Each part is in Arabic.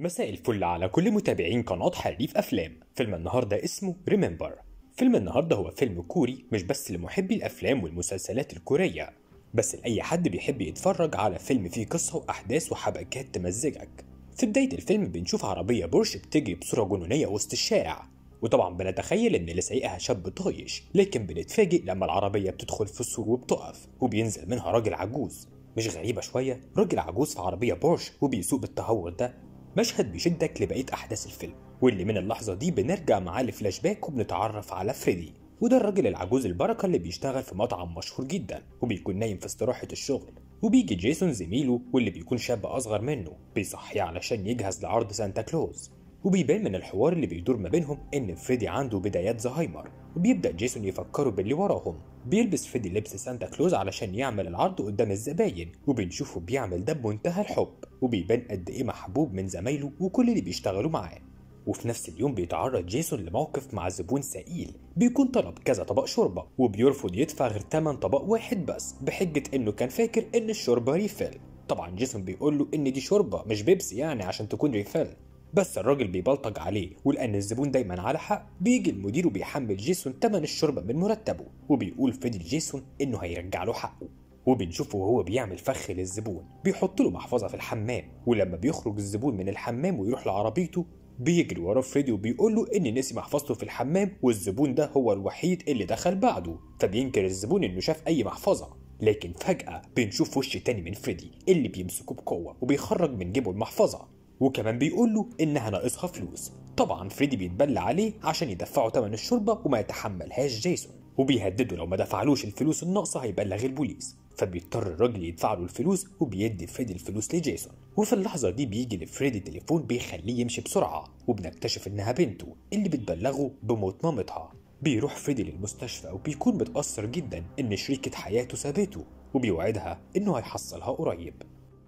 مساء الفل على كل متابعين قناة حريف أفلام فيلم النهاردة اسمه ريمبر فيلم النهاردة هو فيلم كوري مش بس لمحبي الأفلام والمسلسلات الكورية بس لأي حد بيحب يتفرج على فيلم فيه قصة وأحداث وحبكات تمزجك في بداية الفيلم بنشوف عربية بورش بتجري بصورة جنونية وسط الشارع وطبعا بنتخيل ان اللي سايقها شاب طايش لكن بنتفاجئ لما العربية بتدخل في السور وبتقف وبينزل منها راجل عجوز مش غريبة شوية راجل عجوز في عربية بورش وبيسوق بالتهور ده مشهد بيشدك لبقية أحداث الفيلم واللي من اللحظة دي بنرجع معاه لفلاش باك وبنتعرف على فريدي وده الراجل العجوز البركة اللي بيشتغل في مطعم مشهور جدا وبيكون نايم في استراحة الشغل وبيجي جيسون زميله واللي بيكون شاب أصغر منه بيصحيه علشان يجهز لعرض سانتا كلوز وبيبان من الحوار اللي بيدور ما بينهم إن فريدي عنده بدايات زهايمر وبيبدأ جيسون يفكروا باللي وراهم بيلبس فيدي لبس سانتا كلوز علشان يعمل العرض قدام الزباين وبنشوفه بيعمل ده بمنتهى الحب وبيبان قد ايه محبوب من زمايله وكل اللي بيشتغلوا معاه وفي نفس اليوم بيتعرض جيسون لموقف مع زبون ثقيل بيكون طلب كذا طبق شوربه وبيرفض يدفع غير ثمن طبق واحد بس بحجه انه كان فاكر ان الشوربه ريفيل طبعا جيسون بيقول له ان دي شوربه مش بيبسي يعني عشان تكون ريفيل بس الراجل بيبلطج عليه ولأن الزبون دايما على حق بيجي المدير وبيحمل جيسون تمن الشوربة من مرتبه وبيقول فضل جيسون إنه هيرجع له حقه وبنشوفه وهو بيعمل فخ للزبون بيحط له محفظة في الحمام ولما بيخرج الزبون من الحمام ويروح لعربيته بيجري وراه فريدي وبيقول له ان نسي محفظته في الحمام والزبون ده هو الوحيد اللي دخل بعده فبينكر الزبون انه شاف اي محفظه لكن فجأة بنشوف وش تاني من فريدي اللي بيمسكه بقوة وبيخرج من جيبه المحفظة وكمان بيقول له انها ناقصها فلوس طبعا فريدي بيتبلى عليه عشان يدفعه تمن الشوربه وما يتحملهاش جيسون وبيهدده لو ما دفعلوش الفلوس الناقصه هيبلغ البوليس فبيضطر الراجل يدفع له الفلوس وبيدي فريدي الفلوس لجيسون وفي اللحظة دي بيجي لفريدي تليفون بيخليه يمشي بسرعة وبنكتشف إنها بنته اللي بتبلغه بموت مامتها بيروح فريدي للمستشفى وبيكون متأثر جدا إن شريكة حياته سابته وبيوعدها إنه هيحصلها قريب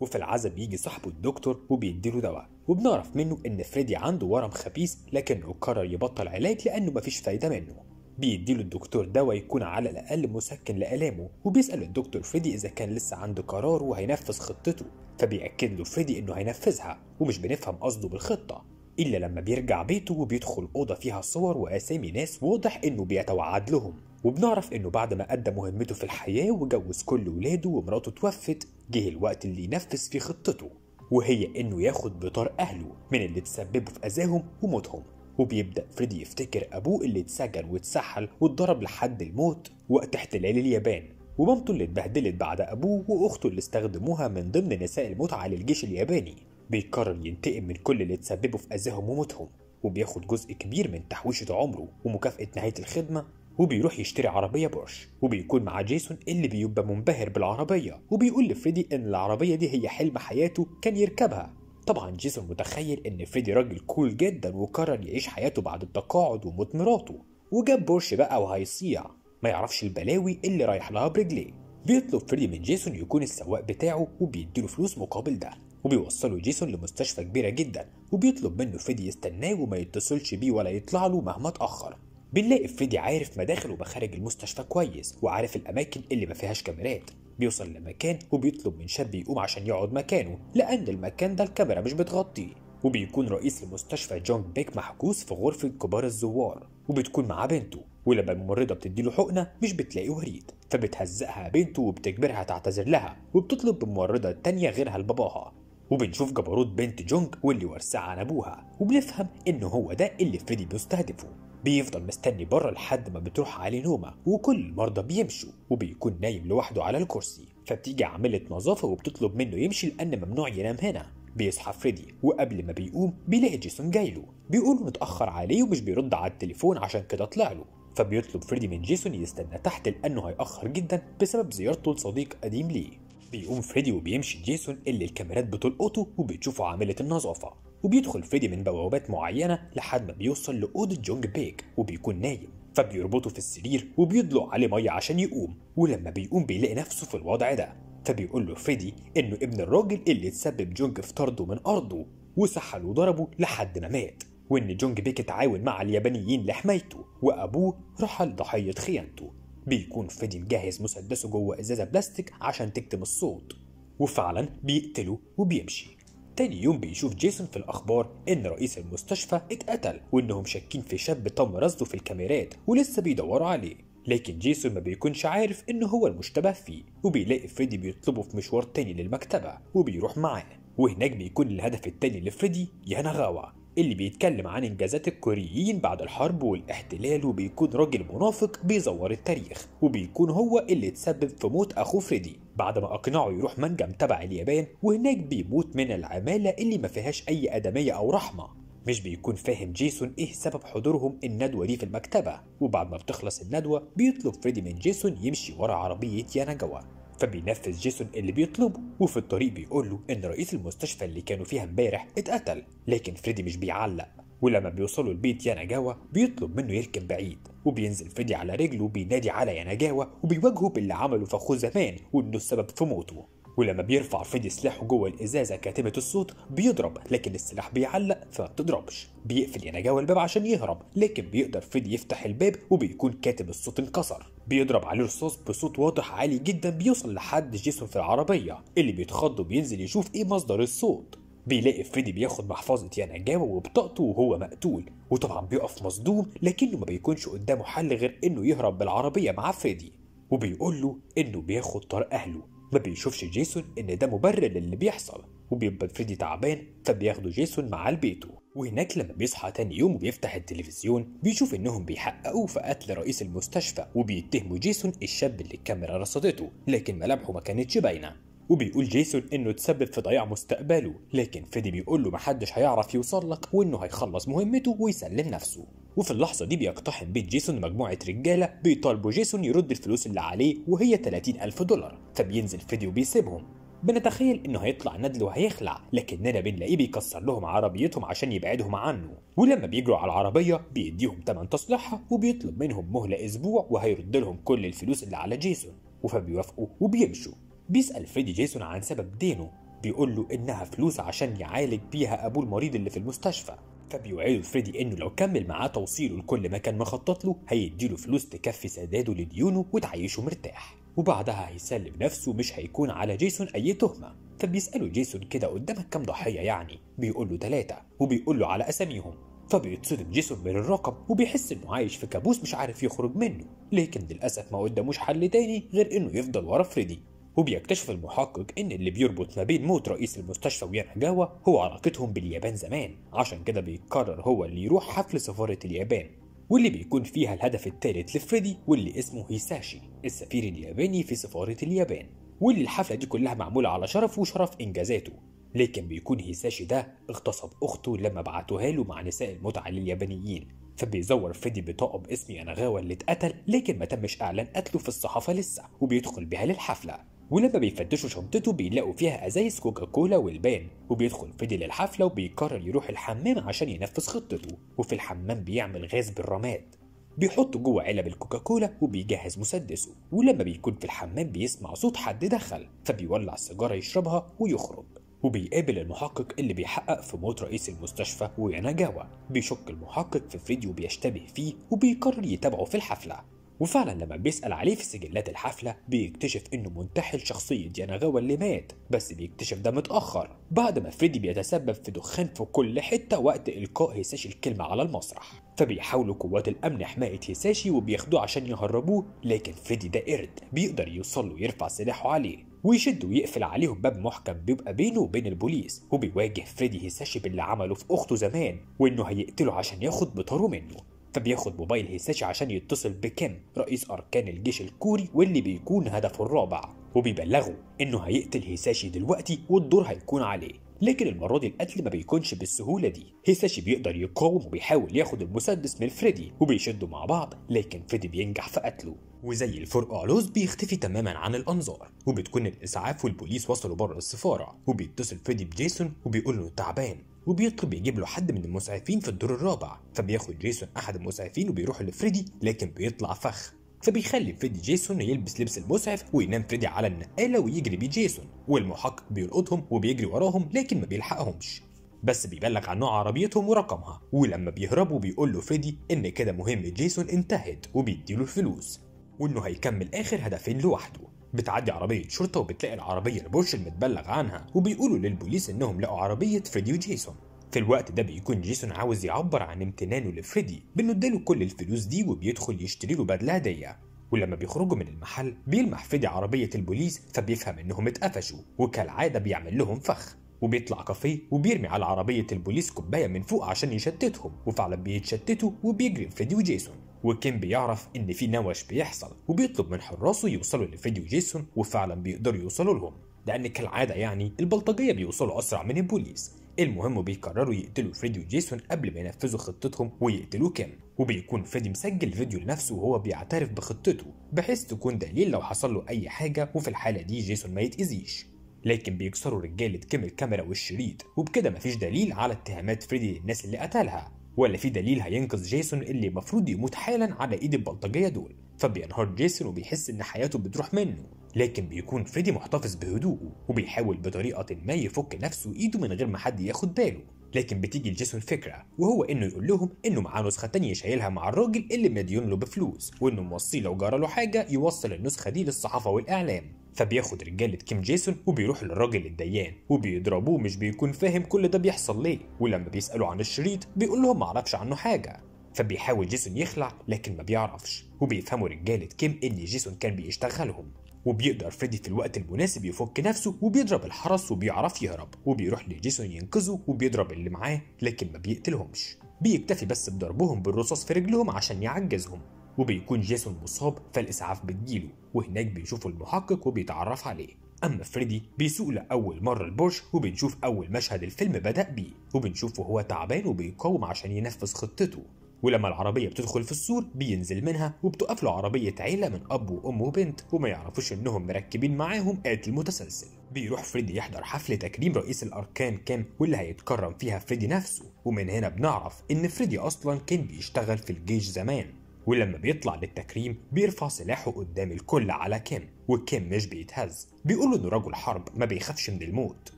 وفي العزا بيجي صاحبه الدكتور وبيديله دواء وبنعرف منه ان فريدي عنده ورم خبيث لكنه قرر يبطل علاج لانه مفيش فايده منه بيديله الدكتور دواء يكون على الأقل مسكن لآلامه وبيسأل الدكتور فريدي إذا كان لسه عنده قرار وهينفذ خطته فبيأكد له فريدي إنه هينفذها ومش بنفهم قصده بالخطة إلا لما بيرجع بيته وبيدخل أوضة فيها صور وأسامي ناس واضح إنه بيتوعد لهم وبنعرف انه بعد ما ادى مهمته في الحياه وجوز كل ولاده ومراته توفت جه الوقت اللي ينفذ فيه خطته وهي انه ياخد بطار اهله من اللي تسببوا في اذاهم وموتهم وبيبدا فريدي يفتكر ابوه اللي اتسجن واتسحل واتضرب لحد الموت وقت احتلال اليابان ومامته اللي اتبهدلت بعد ابوه واخته اللي استخدموها من ضمن نساء المتعه للجيش الياباني بيقرر ينتقم من كل اللي تسببوا في اذاهم وموتهم وبياخد جزء كبير من تحويشة عمره ومكافأة نهاية الخدمة وبيروح يشتري عربية بورش وبيكون مع جيسون اللي بيبقى منبهر بالعربية وبيقول لفريدي إن العربية دي هي حلم حياته كان يركبها طبعا جيسون متخيل إن فريدي راجل كول جدا وقرر يعيش حياته بعد التقاعد وموت مراته وجاب بورش بقى وهيصيع ما يعرفش البلاوي اللي رايح لها برجليه بيطلب فريدي من جيسون يكون السواق بتاعه وبيديله فلوس مقابل ده وبيوصله جيسون لمستشفى كبيرة جدا وبيطلب منه فريدي يستناه وما يتصلش بيه ولا يطلع له مهما اتأخر بنلاقي فريدي عارف مداخل ومخارج المستشفى كويس وعارف الأماكن اللي ما فيهاش كاميرات بيوصل لمكان وبيطلب من شاب يقوم عشان يقعد مكانه لأن المكان ده الكاميرا مش بتغطيه وبيكون رئيس المستشفى جون بيك محجوز في غرفة كبار الزوار وبتكون معاه بنته ولما الممرضة بتديله حقنة مش بتلاقي وريد فبتهزقها بنته وبتجبرها تعتذر لها وبتطلب بممرضة تانية غيرها لباباها وبنشوف جبروت بنت جونج واللي ورثها عن ابوها وبنفهم ان هو ده اللي فريدي بيستهدفه بيفضل مستني بره لحد ما بتروح عليه نومة وكل المرضى بيمشوا وبيكون نايم لوحده على الكرسي فبتيجي عاملة نظافة وبتطلب منه يمشي لأن ممنوع ينام هنا بيصحى فريدي وقبل ما بيقوم بيلاقي جيسون جايله بيقول متأخر عليه ومش بيرد على التليفون عشان كده طلع له فبيطلب فريدي من جيسون يستنى تحت لأنه هيأخر جدا بسبب زيارته لصديق قديم ليه بيقوم فريدي وبيمشي جيسون اللي الكاميرات بتلقطه وبتشوفه عاملة النظافة وبيدخل فريدي من بوابات معينة لحد ما بيوصل لأوضة جونج بيك وبيكون نايم فبيربطه في السرير وبيدلق عليه مية عشان يقوم ولما بيقوم بيلاقي نفسه في الوضع ده فبيقول له فريدي انه ابن الراجل اللي تسبب جونج في طرده من ارضه وسحل وضربه لحد ما مات وان جونج بيك اتعاون مع اليابانيين لحمايته وابوه رحل ضحية خيانته بيكون فيدي مجهز مسدسه جوه ازازه بلاستيك عشان تكتم الصوت وفعلا بيقتله وبيمشي تاني يوم بيشوف جيسون في الأخبار إن رئيس المستشفى اتقتل وإنهم شاكين في شاب تم رصده في الكاميرات ولسه بيدوروا عليه لكن جيسون ما بيكونش عارف إن هو المشتبه فيه وبيلاقي فريدي بيطلبه في مشوار تاني للمكتبة وبيروح معاه وهناك بيكون الهدف التاني لفريدي ياناغاوا اللي بيتكلم عن انجازات الكوريين بعد الحرب والاحتلال وبيكون راجل منافق بيزور التاريخ وبيكون هو اللي اتسبب في موت اخوه فريدي بعد ما اقنعه يروح منجم تبع اليابان وهناك بيموت من العماله اللي ما فيهاش اي ادميه او رحمه مش بيكون فاهم جيسون ايه سبب حضورهم الندوه دي في المكتبه وبعد ما بتخلص الندوه بيطلب فريدي من جيسون يمشي ورا عربيه ياناجاوا فبينفذ جيسون اللي بيطلبه وفي الطريق بيقول له ان رئيس المستشفى اللي كانوا فيها امبارح اتقتل لكن فريدي مش بيعلق ولما بيوصلوا البيت ياناجاوا بيطلب منه يركب بعيد وبينزل فريدي على رجله وبينادي على ياناجاوا وبيواجهه باللي عمله فخو زمان وانه السبب في موته ولما بيرفع فيدي سلاحه جوه الازازه كاتبه الصوت بيضرب لكن السلاح بيعلق فما بتضربش بيقفل ينجاوى الباب عشان يهرب لكن بيقدر فيدي يفتح الباب وبيكون كاتب الصوت انكسر بيضرب عليه الرصاص بصوت واضح عالي جدا بيوصل لحد جيسون في العربيه اللي بيتخض وبينزل يشوف ايه مصدر الصوت بيلاقي فريدي بياخد محفظة يعني جاوا وبطاقته وهو مقتول وطبعا بيقف مصدوم لكنه ما بيكونش قدامه حل غير انه يهرب بالعربية مع فريدي وبيقول له انه بياخد طار اهله ما بيشوفش جيسون إن ده مبرر للي بيحصل وبيبقى فريدي تعبان فبياخده جيسون معاه لبيته وهناك لما بيصحى تاني يوم وبيفتح التلفزيون بيشوف انهم بيحققوا في قتل رئيس المستشفى وبيتهموا جيسون الشاب اللي الكاميرا رصدته لكن ملامحه ما كانتش باينه وبيقول جيسون انه تسبب في ضياع مستقبله لكن فيدي بيقول له محدش هيعرف يوصل لك وانه هيخلص مهمته ويسلم نفسه وفي اللحظة دي بيقتحم بيت جيسون مجموعة رجالة بيطالبوا جيسون يرد الفلوس اللي عليه وهي 30 ألف دولار فبينزل فيديو بيسيبهم بنتخيل انه هيطلع ندل وهيخلع لكننا بنلاقيه بيكسر لهم عربيتهم عشان يبعدهم عنه ولما بيجروا على العربية بيديهم تمن تصليحها وبيطلب منهم مهلة اسبوع وهيرد لهم كل الفلوس اللي على جيسون فبيوافقوا وبيمشوا بيسأل فريدي جيسون عن سبب دينه بيقول له إنها فلوس عشان يعالج بيها أبوه المريض اللي في المستشفى فبيوعده فريدي انه لو كمل معاه توصيله لكل ما كان مخطط له هيديله فلوس تكفي سداده لديونه وتعيشه مرتاح وبعدها هيسلم نفسه مش هيكون على جيسون أي تهمة فبيسأله جيسون كده قدامك كام ضحية يعني بيقول له تلاتة وبيقول له على أساميهم فبيتصدم جيسون من الرقم وبيحس انه عايش في كابوس مش عارف يخرج منه لكن للأسف ما قداموش حل تاني غير انه يفضل ورا فريدي وبيكتشف المحقق إن اللي بيربط ما بين موت رئيس المستشفى وياناجاوا هو علاقتهم باليابان زمان عشان كده بيقرر هو اللي يروح حفل سفارة اليابان واللي بيكون فيها الهدف الثالث لفريدي واللي اسمه هيساشي السفير الياباني في سفارة اليابان واللي الحفلة دي كلها معمولة على شرف وشرف إنجازاته لكن بيكون هيساشي ده اغتصب أخته لما بعتوها له مع نساء المتعة لليابانيين فبيزور فريدي بطاقة باسم ياناغاوا اللي اتقتل لكن ما تمش إعلان قتله في الصحافة لسه وبيدخل بها للحفلة ولما بيفتشوا شنطته بيلاقوا فيها أزايز كوكا كولا والبان وبيدخل فيدي للحفلة وبيقرر يروح الحمام عشان ينفذ خطته وفي الحمام بيعمل غاز بالرماد بيحط جوه علب الكوكا كولا وبيجهز مسدسه ولما بيكون في الحمام بيسمع صوت حد دخل فبيولع سيجاره يشربها ويخرج وبيقابل المحقق اللي بيحقق في موت رئيس المستشفى جاوا بيشك المحقق في فيديو بيشتبه فيه وبيقرر يتابعه في الحفلة وفعلا لما بيسأل عليه في سجلات الحفلة بيكتشف انه منتحل شخصية ياناغاوا اللي مات بس بيكتشف ده متأخر بعد ما فريدي بيتسبب في دخان في كل حتة وقت إلقاء هيساشي الكلمة على المسرح فبيحاولوا قوات الأمن حماية هيساشي وبياخدوه عشان يهربوه لكن فريدي ده قرد بيقدر يوصل له سلاحه عليه ويشد ويقفل عليهم باب محكم بيبقى بينه وبين البوليس وبيواجه فريدي هيساشي باللي عمله في أخته زمان وإنه هيقتله عشان ياخد بطاره منه فبياخد موبايل هيساشي عشان يتصل بكيم رئيس أركان الجيش الكوري واللي بيكون هدفه الرابع وبيبلغه إنه هيقتل هيساشي دلوقتي والدور هيكون عليه لكن المرة دي القتل ما بيكونش بالسهولة دي هيساشي بيقدر يقاوم وبيحاول ياخد المسدس من فريدي وبيشدوا مع بعض لكن فريدي بينجح في قتله وزي لوز بيختفي تماما عن الأنظار وبتكون الإسعاف والبوليس وصلوا بره السفارة وبيتصل فريدي بجيسون وبيقول له تعبان وبيطلب يجيب له حد من المسعفين في الدور الرابع فبياخد جيسون احد المسعفين وبيروح لفريدي لكن بيطلع فخ فبيخلي فريدي جيسون يلبس لبس المسعف وينام فريدي على النقاله ويجري بيه جيسون والمحقق بيلقطهم وبيجري وراهم لكن ما بيلحقهمش بس بيبلغ عن نوع عربيتهم ورقمها ولما بيهربوا بيقول له فريدي ان كده مهمه جيسون انتهت وبيديله الفلوس وانه هيكمل اخر هدفين لوحده بتعدي عربية شرطة وبتلاقي العربية البورش المتبلغ عنها وبيقولوا للبوليس إنهم لقوا عربية فريدي وجيسون في الوقت ده بيكون جيسون عاوز يعبر عن امتنانه لفريدي بإنه اداله كل الفلوس دي وبيدخل يشتري له بدلة هدية ولما بيخرجوا من المحل بيلمح فريدي عربية البوليس فبيفهم إنهم اتقفشوا وكالعادة بيعمل لهم فخ وبيطلع كافيه وبيرمي على عربية البوليس كوباية من فوق عشان يشتتهم وفعلا بيتشتتوا وبيجري فريدي وجيسون وكان بيعرف ان في نوش بيحصل وبيطلب من حراسه يوصلوا لفيديو جيسون وفعلا بيقدروا يوصلوا لهم لان كالعاده يعني البلطجيه بيوصلوا اسرع من البوليس المهم بيقرروا يقتلوا فريدي وجيسون قبل ما ينفذوا خطتهم ويقتلوا كيم وبيكون فريدي مسجل فيديو لنفسه وهو بيعترف بخطته بحيث تكون دليل لو حصل له اي حاجه وفي الحاله دي جيسون ما يتاذيش لكن بيكسروا رجالة كيم الكاميرا والشريط وبكده مفيش دليل على اتهامات فريدي للناس اللي قتلها ولا في دليل هينقذ جيسون اللي المفروض يموت حالا على ايد البلطجيه دول فبينهار جيسون وبيحس ان حياته بتروح منه لكن بيكون فريدي محتفظ بهدوءه وبيحاول بطريقه ما يفك نفسه ايده من غير ما حد ياخد باله لكن بتيجي لجيسون فكره وهو انه يقول لهم انه معاه نسخه تانية شايلها مع الراجل اللي مديون له بفلوس وانه موصيه لو جرى له حاجه يوصل النسخه دي للصحافه والاعلام فبياخد رجاله كيم جيسون وبيروح للراجل الديان وبيضربوه مش بيكون فاهم كل ده بيحصل ليه ولما بيسالوا عن الشريط بيقول لهم معرفش عنه حاجه فبيحاول جيسون يخلع لكن ما بيعرفش وبيفهموا رجاله كيم ان جيسون كان بيشتغلهم وبيقدر فريدي في الوقت المناسب يفك نفسه وبيضرب الحرس وبيعرف يهرب وبيروح لجيسون ينقذه وبيضرب اللي معاه لكن ما بيقتلهمش بيكتفي بس بضربهم بالرصاص في رجلهم عشان يعجزهم وبيكون جيسون مصاب فالإسعاف بتجيله وهناك بيشوف المحقق وبيتعرف عليه أما فريدي بيسوق لأول مرة البورش وبنشوف أول مشهد الفيلم بدأ بيه وبنشوفه وهو تعبان وبيقاوم عشان ينفذ خطته ولما العربية بتدخل في السور بينزل منها وبتقف له عربية عيلة من أب وأم وبنت وما يعرفوش إنهم مركبين معاهم قاتل متسلسل. بيروح فريدي يحضر حفل تكريم رئيس الأركان كان واللي هيتكرم فيها فريدي نفسه ومن هنا بنعرف إن فريدي أصلا كان بيشتغل في الجيش زمان ولما بيطلع للتكريم بيرفع سلاحه قدام الكل على كيم وكيم مش بيتهز بيقول له انه رجل حرب ما بيخافش من الموت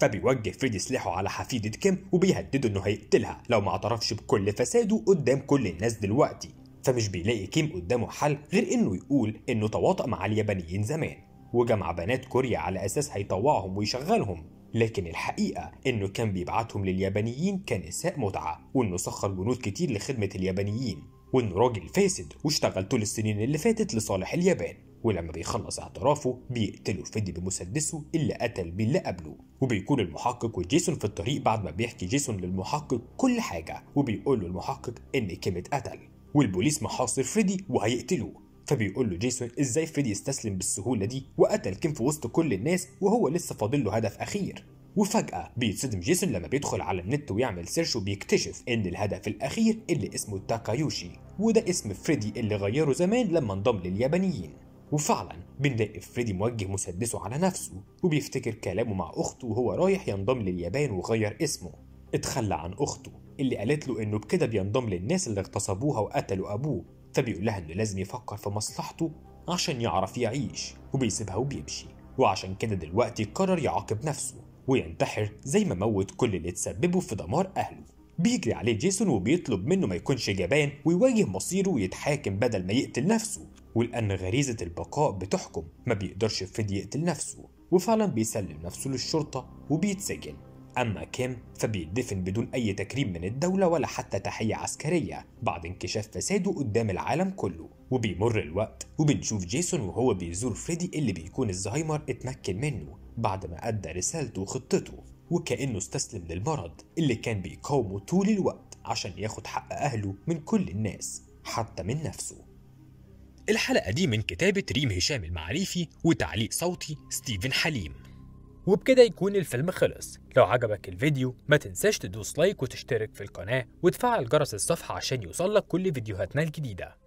فبيوجه فريدي سلاحه على حفيدة كيم وبيهدده انه هيقتلها لو ما اعترفش بكل فساده قدام كل الناس دلوقتي فمش بيلاقي كيم قدامه حل غير انه يقول انه تواطأ مع اليابانيين زمان وجمع بنات كوريا على اساس هيطوعهم ويشغلهم لكن الحقيقة انه كان بيبعتهم لليابانيين كنساء متعة وانه سخر جنود كتير لخدمة اليابانيين وإنه راجل فاسد واشتغل طول السنين اللي فاتت لصالح اليابان ولما بيخلص اعترافه بيقتله فيدي بمسدسه اللي قتل بيه اللي قبله وبيكون المحقق وجيسون في الطريق بعد ما بيحكي جيسون للمحقق كل حاجة وبيقول له المحقق إن كيم اتقتل والبوليس محاصر فريدي وهيقتله فبيقول له جيسون ازاي فريدي استسلم بالسهولة دي وقتل كيم في وسط كل الناس وهو لسه فاضل له هدف أخير وفجأة بيتصدم جيسون لما بيدخل على النت ويعمل سيرش وبيكتشف ان الهدف الاخير اللي اسمه تاكايوشي وده اسم فريدي اللي غيره زمان لما انضم لليابانيين وفعلا بنلاقي فريدي موجه مسدسه على نفسه وبيفتكر كلامه مع اخته وهو رايح ينضم لليابان وغير اسمه اتخلى عن اخته اللي قالت له انه بكده بينضم للناس اللي اغتصبوها وقتلوا ابوه فبيقول لها انه لازم يفكر في مصلحته عشان يعرف يعيش وبيسيبها وبيمشي وعشان كده دلوقتي قرر يعاقب نفسه وينتحر زي ما موت كل اللي تسببوا في دمار أهله بيجري عليه جيسون وبيطلب منه ما يكونش جبان ويواجه مصيره ويتحاكم بدل ما يقتل نفسه ولأن غريزة البقاء بتحكم ما بيقدرش فيد يقتل نفسه وفعلا بيسلم نفسه للشرطة وبيتسجن أما كيم فبيدفن بدون أي تكريم من الدولة ولا حتى تحية عسكرية بعد انكشاف فساده قدام العالم كله وبيمر الوقت وبنشوف جيسون وهو بيزور فريدي اللي بيكون الزهايمر اتمكن منه بعد ما أدى رسالته وخطته وكأنه استسلم للمرض اللي كان بيقاومه طول الوقت عشان ياخد حق أهله من كل الناس حتى من نفسه الحلقة دي من كتابة ريم هشام المعريفي وتعليق صوتي ستيفن حليم وبكده يكون الفيلم خلص لو عجبك الفيديو ما تنساش تدوس لايك وتشترك في القناة وتفعل جرس الصفحة عشان يوصلك كل فيديوهاتنا الجديدة